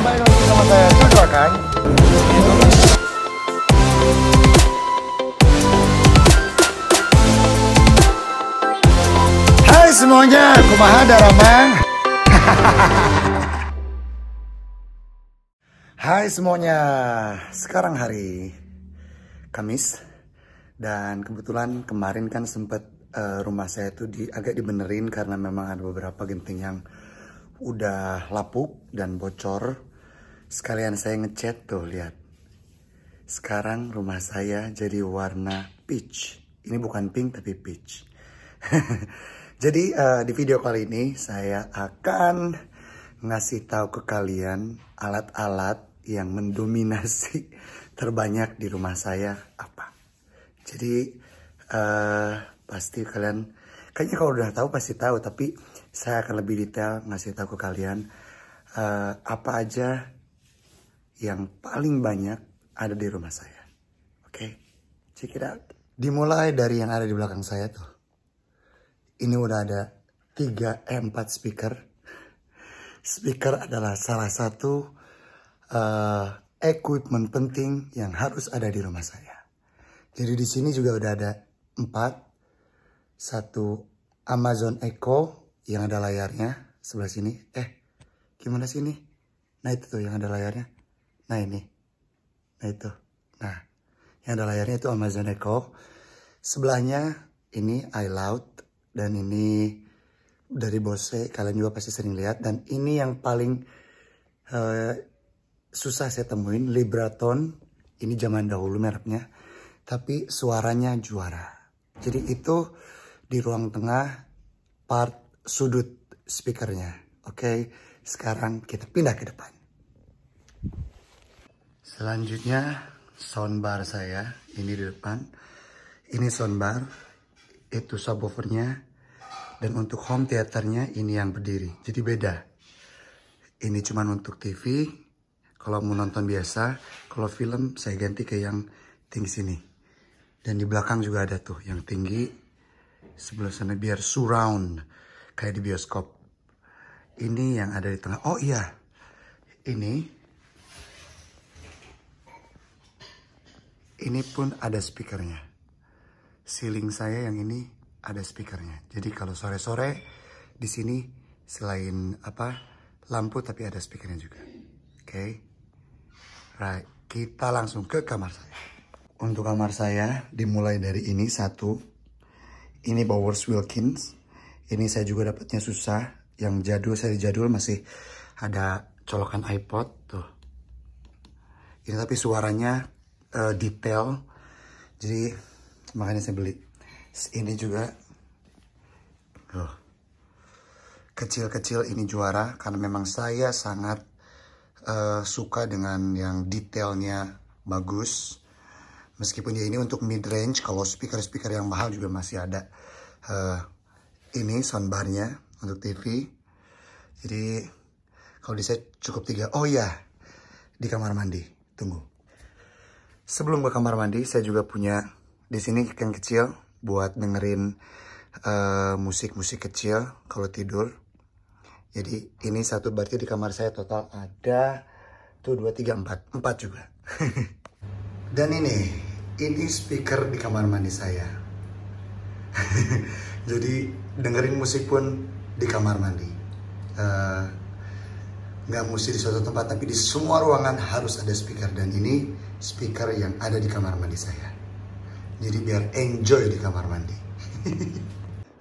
Hai semuanya, kumaha daraman Hai semuanya, sekarang hari Kamis dan kebetulan kemarin kan sempat uh, eh, rumah saya itu di, agak dibenerin karena memang ada beberapa genting yang udah lapuk dan bocor Sekalian saya ngechat tuh, lihat. Sekarang rumah saya jadi warna peach. Ini bukan pink tapi peach. jadi uh, di video kali ini saya akan ngasih tahu ke kalian alat-alat yang mendominasi terbanyak di rumah saya apa. Jadi uh, pasti kalian kayaknya kalau udah tahu pasti tahu tapi saya akan lebih detail ngasih tahu ke kalian uh, apa aja yang paling banyak ada di rumah saya. Oke, okay? check it out. Dimulai dari yang ada di belakang saya tuh. Ini udah ada 3 eh, 4 speaker. Speaker adalah salah satu uh, equipment penting yang harus ada di rumah saya. Jadi di sini juga udah ada 4 satu Amazon Echo yang ada layarnya sebelah sini. Eh, gimana sini? Nah itu tuh yang ada layarnya Nah ini. Nah itu. Nah. Yang ada layarnya itu Amazon Echo. Sebelahnya ini iLoud. Dan ini dari Bose. Kalian juga pasti sering lihat. Dan ini yang paling uh, susah saya temuin. Libraton. Ini zaman dahulu mereknya. Tapi suaranya juara. Jadi itu di ruang tengah part sudut speakernya. Oke, okay? sekarang kita pindah ke depan. Selanjutnya soundbar saya ini di depan. Ini soundbar, itu subwoofernya dan untuk home theaternya ini yang berdiri. Jadi beda. Ini cuma untuk TV. Kalau mau nonton biasa, kalau film saya ganti ke yang tinggi sini. Dan di belakang juga ada tuh yang tinggi sebelah sana biar surround kayak di bioskop. Ini yang ada di tengah. Oh iya. Ini ini pun ada speakernya. Ceiling saya yang ini ada speakernya. Jadi kalau sore-sore di sini selain apa lampu tapi ada speakernya juga. Oke. Okay. Right, kita langsung ke kamar saya. Untuk kamar saya dimulai dari ini satu. Ini Bowers Wilkins. Ini saya juga dapatnya susah. Yang jadul saya jadul masih ada colokan iPod tuh. Ini tapi suaranya uh, detail jadi makanya saya beli ini juga kecil-kecil ini juara karena memang saya sangat uh, suka dengan yang detailnya bagus meskipun ya ini untuk mid range kalau speaker-speaker yang mahal juga masih ada uh, ini soundbarnya untuk TV jadi kalau di saya cukup tiga oh ya di kamar mandi tunggu Sebelum ke kamar mandi, saya juga punya di sini yang kecil buat dengerin eh, musik-musik uh, kecil kalau tidur. Jadi ini satu berarti di kamar saya total ada tuh dua tiga empat empat juga. Dan ini ini speaker di kamar mandi saya. Jadi dengerin musik pun di kamar mandi. Uh, nggak mesti di suatu tempat tapi di semua ruangan harus ada speaker dan ini speaker yang ada di kamar mandi saya jadi biar enjoy di kamar mandi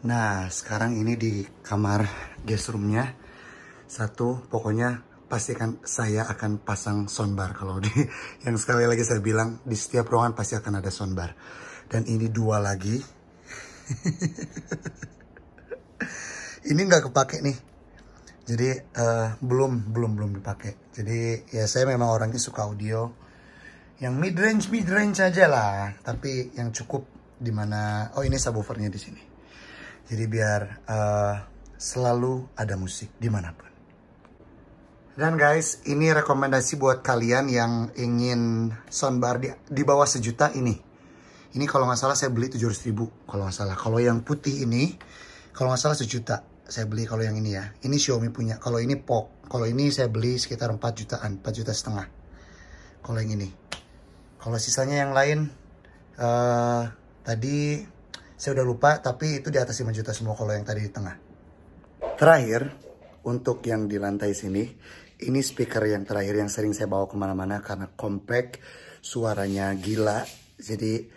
nah sekarang ini di kamar guest roomnya satu pokoknya pastikan saya akan pasang soundbar kalau di yang sekali lagi saya bilang di setiap ruangan pasti akan ada soundbar dan ini dua lagi ini nggak kepake nih jadi uh, belum belum belum dipakai jadi ya saya memang orangnya suka audio yang mid range mid range aja lah tapi yang cukup dimana oh ini subwoofernya di sini jadi biar uh, selalu ada musik dimanapun dan guys ini rekomendasi buat kalian yang ingin soundbar di, di bawah sejuta ini ini kalau nggak salah saya beli 700 ribu kalau nggak salah kalau yang putih ini kalau nggak salah sejuta saya beli kalau yang ini ya ini Xiaomi punya kalau ini Pok, kalau ini saya beli sekitar 4 jutaan 4 juta setengah kalau yang ini kalau sisanya yang lain uh, tadi saya udah lupa tapi itu di atas 5 juta semua kalau yang tadi di tengah terakhir untuk yang di lantai sini ini speaker yang terakhir yang sering saya bawa kemana-mana karena compact suaranya gila jadi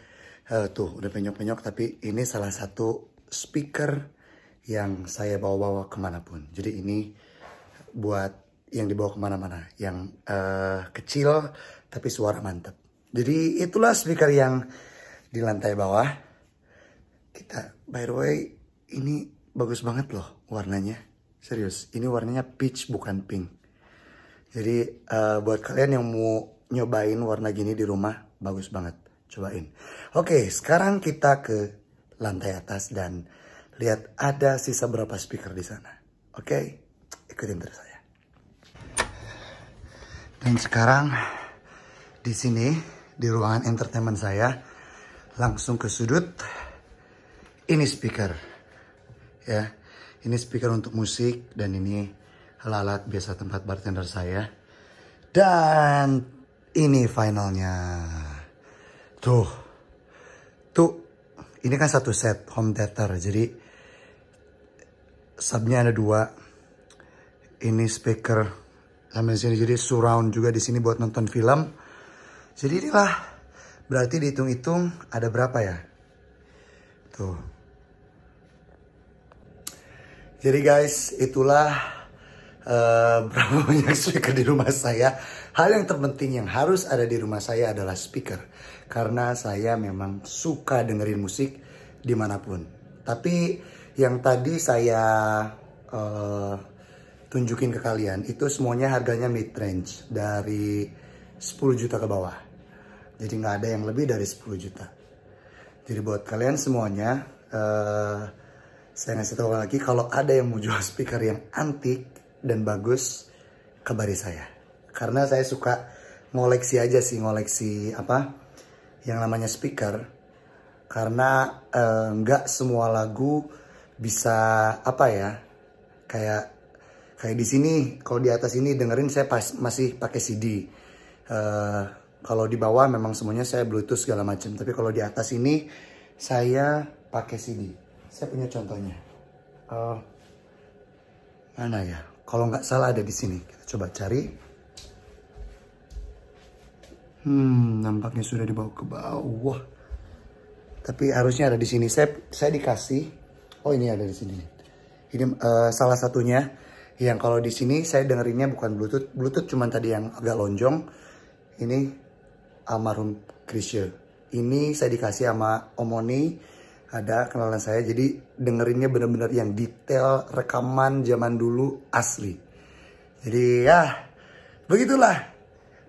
uh, tuh udah penyok-penyok tapi ini salah satu speaker yang saya bawa-bawa kemanapun. Jadi ini buat yang dibawa kemana-mana, yang uh, kecil tapi suara mantep. Jadi itulah speaker yang di lantai bawah. Kita, by the way, ini bagus banget loh warnanya. Serius, ini warnanya peach bukan pink. Jadi uh, buat kalian yang mau nyobain warna gini di rumah, bagus banget. Cobain. Oke, sekarang kita ke lantai atas dan lihat ada sisa berapa speaker di sana. Oke, okay? ikutin terus saya. Dan sekarang di sini di ruangan entertainment saya langsung ke sudut ini speaker ya ini speaker untuk musik dan ini alat biasa tempat bartender saya dan ini finalnya tuh tuh ini kan satu set home theater jadi subnya ada dua ini speaker sampai sini jadi surround juga di sini buat nonton film jadi inilah berarti dihitung-hitung ada berapa ya tuh jadi guys itulah uh, berapa banyak speaker di rumah saya hal yang terpenting yang harus ada di rumah saya adalah speaker karena saya memang suka dengerin musik dimanapun tapi yang tadi saya uh, tunjukin ke kalian itu semuanya harganya mid range dari 10 juta ke bawah jadi nggak ada yang lebih dari 10 juta jadi buat kalian semuanya uh, saya ngasih tahu lagi kalau ada yang mau jual speaker yang antik dan bagus kabari saya karena saya suka ngoleksi aja sih ngoleksi apa yang namanya speaker karena eh, nggak uh, semua lagu bisa apa ya kayak kayak di sini kalau di atas ini dengerin saya pas, masih pakai CD uh, eh, kalau di bawah memang semuanya saya bluetooth segala macam tapi kalau di atas ini saya pakai CD saya punya contohnya uh, mana ya kalau nggak salah ada di sini kita coba cari hmm nampaknya sudah dibawa ke bawah tapi harusnya ada di sini saya saya dikasih Oh ini ada di sini Ini uh, salah satunya yang kalau di sini saya dengerinnya bukan Bluetooth. Bluetooth cuman tadi yang agak lonjong. Ini Amarun Krisye. Ini saya dikasih sama Omoni ada kenalan saya. Jadi dengerinnya bener-bener yang detail rekaman zaman dulu asli. Jadi ya begitulah.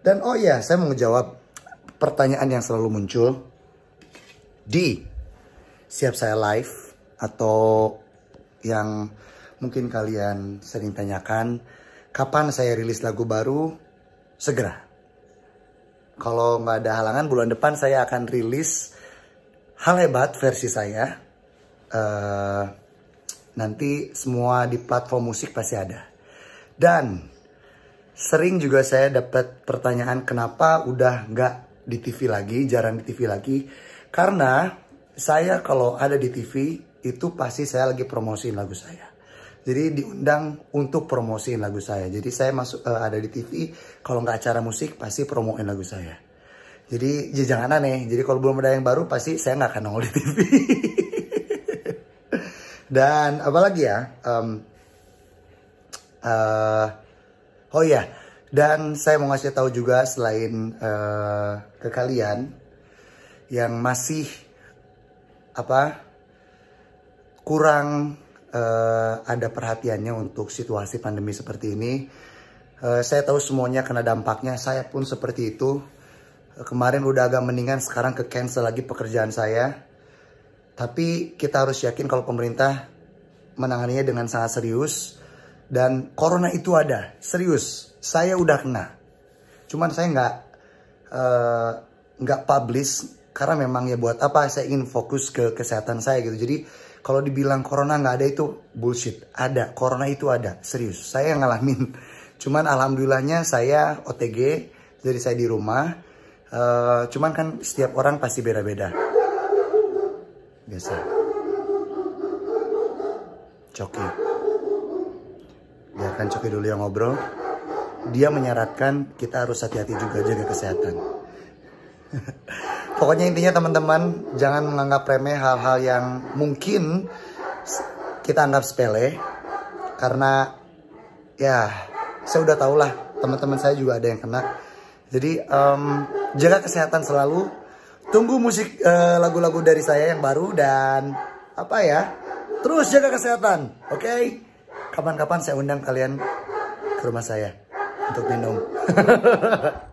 Dan oh ya saya mau jawab pertanyaan yang selalu muncul di siap saya live atau yang mungkin kalian sering tanyakan, kapan saya rilis lagu baru? Segera. Kalau nggak ada halangan, bulan depan saya akan rilis Hal Hebat versi saya. Uh, nanti semua di platform musik pasti ada. Dan sering juga saya dapat pertanyaan kenapa udah nggak di TV lagi, jarang di TV lagi. Karena saya kalau ada di TV itu pasti saya lagi promosiin lagu saya. Jadi diundang untuk promosiin lagu saya. Jadi saya masuk uh, ada di TV, kalau nggak acara musik pasti promoin lagu saya. Jadi ya jangan aneh. Jadi kalau belum ada yang baru pasti saya nggak akan nongol di TV. Dan apalagi ya? Um, uh, oh iya, yeah. dan saya mau ngasih tahu juga selain uh, ke kalian yang masih apa kurang uh, ada perhatiannya untuk situasi pandemi seperti ini. Uh, saya tahu semuanya kena dampaknya, saya pun seperti itu. Uh, kemarin udah agak mendingan, sekarang ke cancel lagi pekerjaan saya. Tapi kita harus yakin kalau pemerintah menanganinya dengan sangat serius. Dan corona itu ada, serius. Saya udah kena. Cuman saya nggak nggak uh, publish karena memang ya buat apa saya ingin fokus ke kesehatan saya gitu. Jadi kalau dibilang corona nggak ada itu bullshit. Ada, corona itu ada. Serius, saya ngalamin. Cuman alhamdulillahnya saya OTG, jadi saya di rumah. Uh, cuman kan setiap orang pasti beda-beda. Biasa. Coki. Ya kan Coki dulu yang ngobrol. Dia menyarankan kita harus hati-hati juga jaga kesehatan. pokoknya intinya teman-teman jangan menganggap remeh hal-hal yang mungkin kita anggap sepele karena ya saya udah tau lah teman-teman saya juga ada yang kena jadi um, jaga kesehatan selalu tunggu musik eh, lagu-lagu uh, dari saya yang baru dan apa ya terus jaga kesehatan oke okay? kapan-kapan saya undang kalian ke rumah saya untuk minum